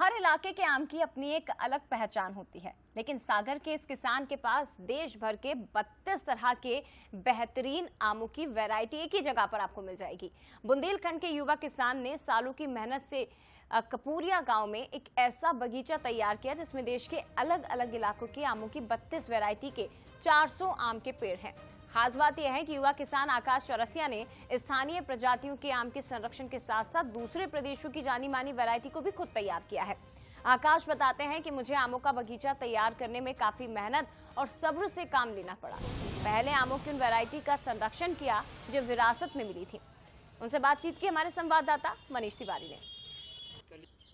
हर इलाके के आम की अपनी एक अलग पहचान होती है लेकिन सागर के इस किसान के पास देश भर के 32 तरह के बेहतरीन आमों की वैरायटी एक ही जगह पर आपको मिल जाएगी बुंदेलखंड के युवा किसान ने सालों की मेहनत से कपूरिया गांव में एक ऐसा बगीचा तैयार किया जिसमें देश के अलग अलग इलाकों के आमों की 32 वैरायटी के 400 आम के पेड़ हैं खास बात यह है कि युवा किसान आकाश चौरसिया ने स्थानीय प्रजातियों के आम के संरक्षण के साथ साथ दूसरे प्रदेशों की जानी मानी वैरायटी को भी खुद तैयार किया है आकाश बताते हैं कि मुझे आमों का बगीचा तैयार करने में काफी मेहनत और सब्र से काम लेना पड़ा पहले आमों की उन वैरायटी का संरक्षण किया जो विरासत में मिली थी उनसे बातचीत की हमारे संवाददाता मनीष तिवारी ने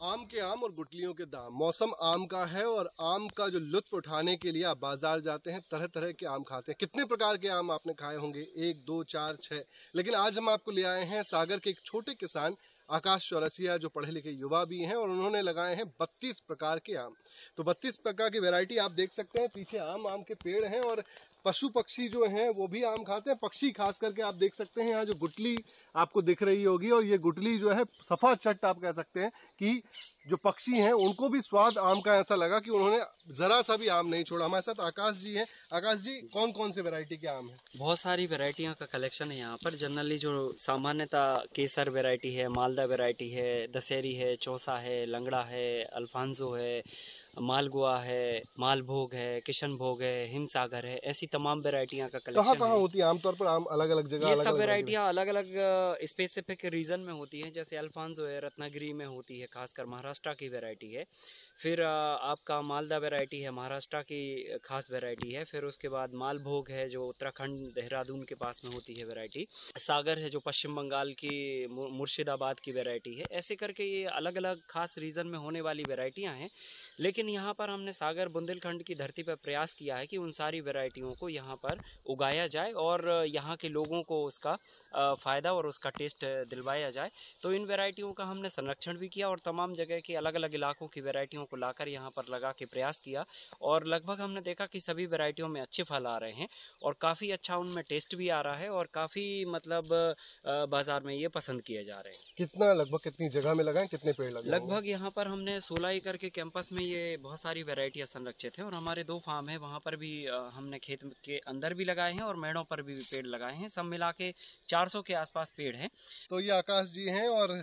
आम के आम और गुटलियों के दाम मौसम आम का है और आम का जो लुत्फ उठाने के लिए आप बाजार जाते हैं तरह तरह के आम खाते हैं कितने प्रकार के आम आपने खाए होंगे एक दो चार छः लेकिन आज हम आपको ले आए हैं सागर के एक छोटे किसान आकाश चौरसिया जो पढ़े लिखे युवा भी हैं और उन्होंने लगाए हैं बत्तीस प्रकार के आम तो बत्तीस प्रकार की वेरायटी आप देख सकते हैं पीछे आम आम के पेड़ हैं और पशु पक्षी जो हैं वो भी आम खाते हैं पक्षी खास करके आप देख सकते हैं यहाँ जो गुटली आपको दिख रही होगी और ये गुटली जो है सफा चट आप कह सकते हैं कि जो पक्षी हैं उनको भी स्वाद आम का ऐसा लगा कि उन्होंने जरा सा भी आम नहीं छोड़ा हमारे साथ आकाश जी हैं आकाश जी कौन कौन से वेरायटी के आम है बहुत सारी वेरायटियों का कलेक्शन है यहाँ पर जनरली जो सामान्यता केसर वेरायटी है मालदा वेरायटी है दशहरी है चौसा है लंगड़ा है अल्फांजो है मालगुआ है मालभोग है किशनभोग है हिमसागर है ऐसी तमाम वेरायटियाँ का कलेक्शन कहाँ कहाँ होती है आमतौर पर आम अलग अलग जगह ये सब वेरायटियाँ अलग अलग स्पेसिफिक रीजन में होती हैं जैसे अल्फांसो है रत्नागिरी में होती है खासकर महाराष्ट्र की वेरायटी है फिर आपका मालदा वेरायटी है महाराष्ट्र की खास वेरायटी है फिर उसके बाद मालभोग है जो उत्तराखंड देहरादून के पास में होती है वेरायटी सागर है जो पश्चिम बंगाल की मुर्शिदाबाद की वेरायटी है ऐसे करके ये अलग अलग खास रीजन में होने वाली वेरायटियाँ हैं लेकिन यहाँ पर हमने सागर बुंदेलखंड की धरती पर प्रयास किया है कि उन सारी वेरायटियों को को यहाँ पर उगाया जाए और यहाँ के लोगों को उसका फ़ायदा और उसका टेस्ट दिलवाया जाए तो इन वेराइटियों का हमने संरक्षण भी किया और तमाम जगह के अलग अलग इलाकों की वेराइटियों को लाकर यहाँ पर लगा के प्रयास किया और लगभग हमने देखा कि सभी वेराइटियों में अच्छे फल आ रहे हैं और काफ़ी अच्छा उनमें टेस्ट भी आ रहा है और काफ़ी मतलब बाज़ार में ये पसंद किए जा रहे हैं कितना लगभग कितनी जगह में लगाएं कितने पेड़ लगे लगभग यहाँ पर हमने सोलह करके के कैंपस में ये बहुत सारी वेराइटियाँ संरक्षित हैं और हमारे दो फार्म है वहाँ पर भी हमने खेत के अंदर भी लगाए हैं और मेड़ों पर भी पेड़ लगाए हैं सब मिला के चार के आसपास पेड़ हैं तो ये आकाश जी हैं और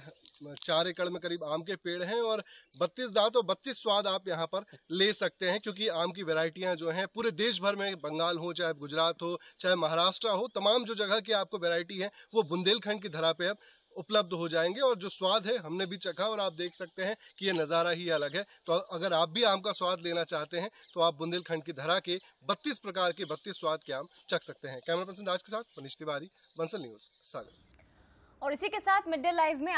चार एकड़ में करीब आम के पेड़ हैं और बत्तीस दांत और बत्तीस स्वाद आप यहाँ पर ले सकते हैं क्योंकि आम की वेराइटियाँ जो हैं पूरे देश भर में बंगाल हो चाहे गुजरात हो चाहे महाराष्ट्र हो तमाम जो जगह की आपको वेराइटी है वो बुंदेलखंड की धरा पे अब उपलब्ध हो जाएंगे और जो स्वाद है हमने भी चखा और आप देख सकते हैं कि ये नज़ारा ही अलग है तो अगर आप भी आम का स्वाद लेना चाहते हैं तो आप बुंदेलखंड की धरा के बत्तीस प्रकार के बत्तीस स्वाद के आम चख सकते हैं कैमरा पर्सन राज के साथ मनीष तिवारी बंसल न्यूज़ सागर और इसी के साथ मिड डे लाइव में